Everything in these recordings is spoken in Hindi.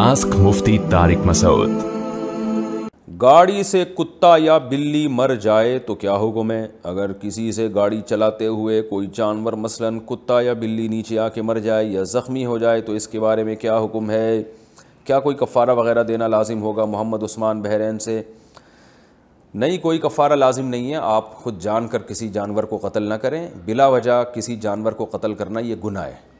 आस्क मुफ्ती तारिक मसूद गाड़ी से कुत्ता या बिल्ली मर जाए तो क्या होगा मैं अगर किसी से गाड़ी चलाते हुए कोई जानवर मसलन कुत्ता या बिल्ली नीचे आके मर जाए या ज़ख्मी हो जाए तो इसके बारे में क्या हुक्म है क्या कोई कफ़ारा वगैरह देना लाजिम होगा मोहम्मद उस्मान बहरन से नहीं कोई कफ़ारा लाजिम नहीं है आप खुद जान कर किसी जानवर को कत्ल ना करें बिला वजह किसी जानवर को कत्ल करना ये गुनाह है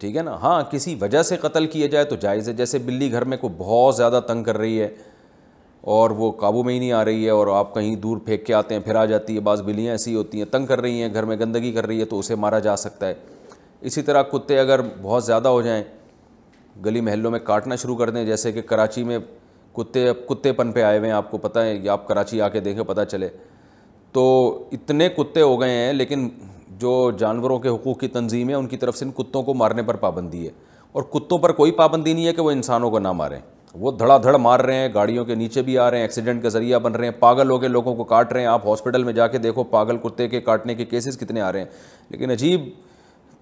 ठीक है ना हाँ किसी वजह से कत्ल किया जाए तो जायज़ है जैसे बिल्ली घर में को बहुत ज़्यादा तंग कर रही है और वो काबू में ही नहीं आ रही है और आप कहीं दूर फेंक के आते हैं फिर आ जाती है बाज़ बिल्लियाँ ऐसी होती हैं तंग कर रही हैं घर में गंदगी कर रही है तो उसे मारा जा सकता है इसी तरह कुत्ते अगर बहुत ज़्यादा हो जाएँ गली महलों में काटना शुरू कर दें जैसे कि कराची में कुत्ते अब कुत्तेपन पे आए हुए हैं आपको पता है या आप कराची आके देखें पता चले तो इतने कुत्ते हो गए हैं लेकिन जो जानवरों के हकूक़ की तंजीम है उनकी तरफ से इन कुत्तों को मारने पर पाबंदी है और कुत्तों पर कोई पाबंदी नहीं है कि वो इंसानों को ना मारें वो धड़ाधड़ मार रहे हैं गाड़ियों के नीचे भी आ रहे हैं एक्सीडेंट का जरिया बन रहे हैं पागल हो के लोगों को काट रहे हैं आप हॉस्पिटल में जाके देखो पागल कुत्ते के काटने के केसेस कितने आ रहे हैं लेकिन अजीब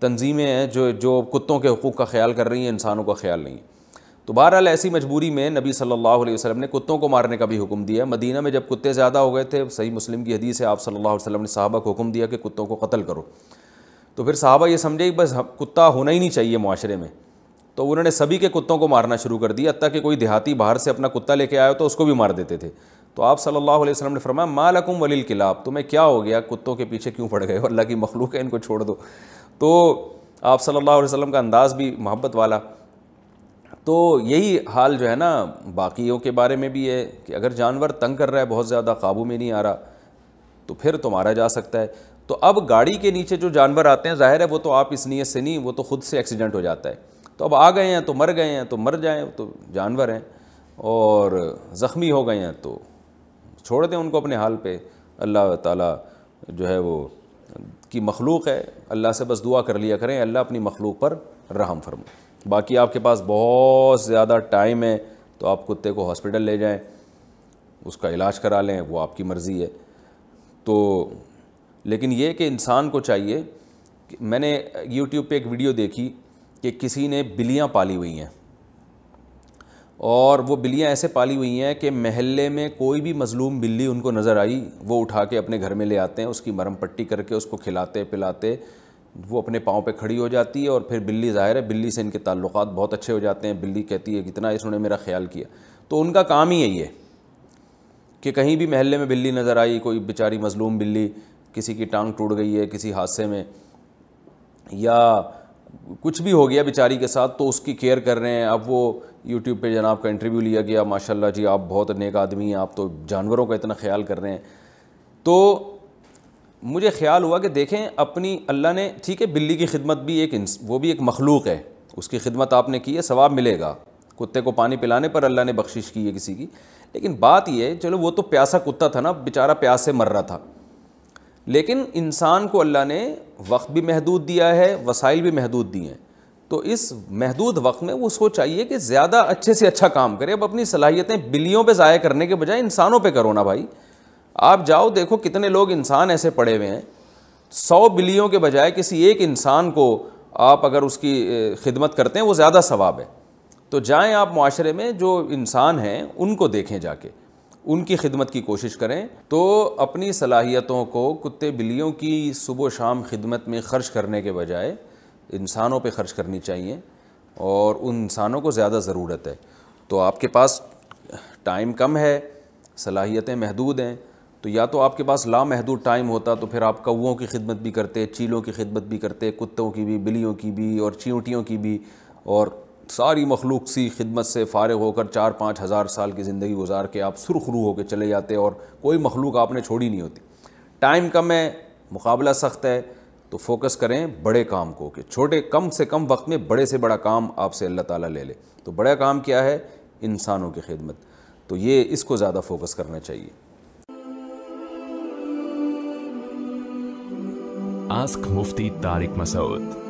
तंजीमें हैं जो जो कुत्तों के हकूक़ का ख्याल कर रही हैं इंसानों का ख्याल नहीं है तो बहरहाल ऐसी मजबूरी में नबी सल्लल्लाहु अलैहि वसल्लम ने कुत्तों को मारने का भी हुक्म दिया मदीना में जब कुत्ते ज़्यादा हो गए थे सही मुस्लिम की हदीस है आप सल्लल्लाहु अलैहि वसल्लम ने साहबा को हुक्म दिया कि कुत्तों को कत्ल करो तो फिर साहबा ये समझे कि बस कुत्ता होना ही नहीं चाहिए माशरे में तो उन्होंने सभी के कुत्तों को मारना शुरू कर दिया कि कोई देहाती बाहर से अपना कुत्ता लेके आया तो उसको भी मार देते थे तो आप सल्लल्लाहु अलैहि वसल्लम ने फरमाया मालकुम वलील किलाब तुम्हें तो क्या हो गया कुत्तों के पीछे क्यों पड़ गए अल्लाह की मखलूक है इनको छोड़ दो तो आप सल्लल्लाहु अलैहि वसल्लम का अंदाज़ भी मोहब्बत वाला तो यही हाल जो है ना बाकियों के बारे में भी है कि अगर जानवर तंग कर रहा है बहुत ज़्यादा काबू में नहीं आ रहा तो फिर तो मारा जा सकता है तो अब गाड़ी के नीचे जो जानवर आते हैं ज़ाहिर है वो तो आप इस नीयत से नहीं वो तो खुद से एक्सीडेंट हो जाता है तो अब आ गए हैं तो मर गए हैं तो मर जाएँ तो जानवर हैं और ज़ख्मी हो गए हैं तो छोड़ दें उनको अपने हाल पर अल्लाह ताला जो है वो की मखलूक है अल्लाह से बस दुआ कर लिया करें अल्लाह अपनी मखलूक पर रहम फरमाए बाकी आपके पास बहुत ज़्यादा टाइम है तो आप कुत्ते को हॉस्पिटल ले जाएं उसका इलाज करा लें वो आपकी मर्ज़ी है तो लेकिन ये कि इंसान को चाहिए मैंने यूट्यूब पे एक वीडियो देखी कि किसी ने बिल्लियाँ पाली हुई हैं और वो बिल्लियाँ ऐसे पाली हुई हैं कि महल्ले में कोई भी मज़लूम बिल्ली उनको नज़र आई वो उठा के अपने घर में ले आते हैं उसकी मरम पट्टी करके उसको खिलाते पिलाते वो अपने पाँव पे खड़ी हो जाती है और फिर बिल्ली ज़ाहिर है बिल्ली से इनके ताल्लुक बहुत अच्छे हो जाते हैं बिल्ली कहती है कितना इसने मेरा ख्याल किया तो उनका काम ही यही है कि कहीं भी महल्ले में बिल्ली नज़र आई कोई बेचारी मज़लूम बिल्ली किसी की टांग टूट गई है किसी हादसे में या कुछ भी हो गया बेचारी के साथ तो उसकी केयर कर रहे हैं अब वो यूट्यूब पे जनाब का इंटरव्यू लिया गया माशाल्लाह जी आप बहुत नेक आदमी हैं आप तो जानवरों का इतना ख्याल कर रहे हैं तो मुझे ख्याल हुआ कि देखें अपनी अल्लाह ने ठीक है बिल्ली की खिदमत भी एक वो भी एक मखलूक है उसकी खिदमत आपने की है सवाब मिलेगा कुत्ते को पानी पिलाने पर अल्लाह ने बख्शिश की है किसी की लेकिन बात यह है चलो वो तो प्यासा कुत्ता था ना बेचारा प्यास से मर रहा था लेकिन इंसान को अल्लाह ने वक्त भी महदूद दिया है वसाइल भी महदूद दिए हैं तो इस महदूद वक्त में उसको चाहिए कि ज़्यादा अच्छे से अच्छा काम करे अब अपनी सलाहियतें बिल्ली पे ज़ाया करने के बजाय इंसानों पर करो ना भाई आप जाओ देखो कितने लोग इंसान ऐसे पड़े हुए हैं सौ बिलियों के बजाय किसी एक इंसान को आप अगर उसकी खिदमत करते हैं वो ज़्यादा सवाब है तो जाएं आप माशरे में जो इंसान हैं उनको देखें जाके उनकी खिदमत की कोशिश करें तो अपनी सलाहियतों को कुत्ते बिल्लियों की सुबह शाम खिदमत में ख़र्च करने के बजाय इंसानों पे ख़र्च करनी चाहिए और उन इंसानों को ज़्यादा ज़रूरत है तो आपके पास टाइम कम है सलाहियतें महदूद हैं तो या तो आपके पास लामहदूद टाइम होता तो फिर आप कौओं की खिदमत भी करते चीलों की खिदमत भी करते कुत्तों की भी बिलियों की भी और चींटियों की भी और सारी मखलूक सी खिदमत से फारग होकर चार पाँच हज़ार साल की ज़िंदगी गुजार के आप सुरखरू होकर चले जाते और कोई मखलूक आपने छोड़ी नहीं होती टाइम कम है मुकाबला सख्त है तो फोकस करें बड़े काम को कि छोटे कम से कम वक्त में बड़े से बड़ा काम आपसे अल्लाह ताला ले ले तो बड़ा काम क्या है इंसानों की खिदमत तो ये इसको ज़्यादा फोकस करना चाहिए Ask Mufti Tariq Masood.